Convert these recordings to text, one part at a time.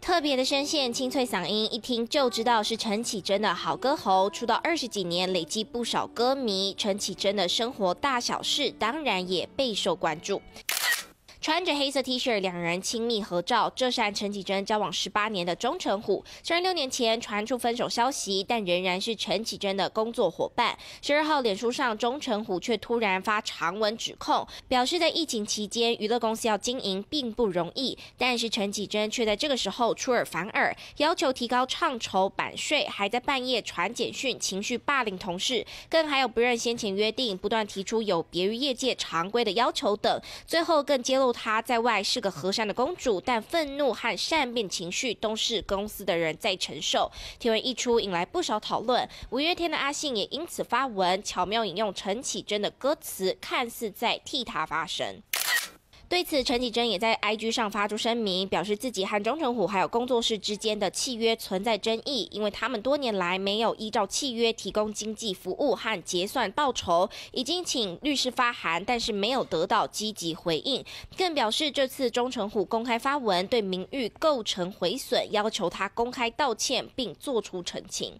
特别的声线，清脆嗓音，一听就知道是陈绮贞的好歌喉。出道二十几年，累积不少歌迷，陈绮贞的生活大小事当然也备受关注。穿着黑色 T 恤，两人亲密合照。这扇陈绮贞交往十八年的钟成虎，虽然六年前传出分手消息，但仍然是陈绮贞的工作伙伴。十二号，脸书上钟成虎却突然发长文指控，表示在疫情期间，娱乐公司要经营并不容易。但是陈绮贞却在这个时候出尔反尔，要求提高唱酬版税，还在半夜传简讯，情绪霸凌同事，更还有不认先前约定，不断提出有别于业界常规的要求等。最后更揭露。她在外是个和善的公主，但愤怒和善变情绪都是公司的人在承受。听闻一出，引来不少讨论。五月天的阿信也因此发文，巧妙引用陈绮贞的歌词，看似在替她发声。对此，陈绮贞也在 IG 上发出声明，表示自己和钟成虎还有工作室之间的契约存在争议，因为他们多年来没有依照契约提供经济服务和结算报酬，已经请律师发函，但是没有得到积极回应。更表示这次钟成虎公开发文对名誉构成毁损，要求他公开道歉并做出澄清。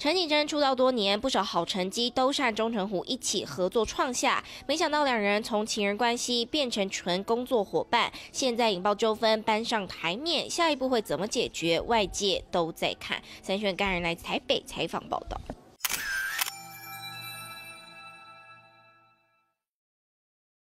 陈景甄出道多年，不少好成绩都是和钟成虎一起合作创下。没想到两人从情人关系变成纯工作伙伴，现在引爆纠纷搬上台面，下一步会怎么解决？外界都在看。三选干人来台北采访报道。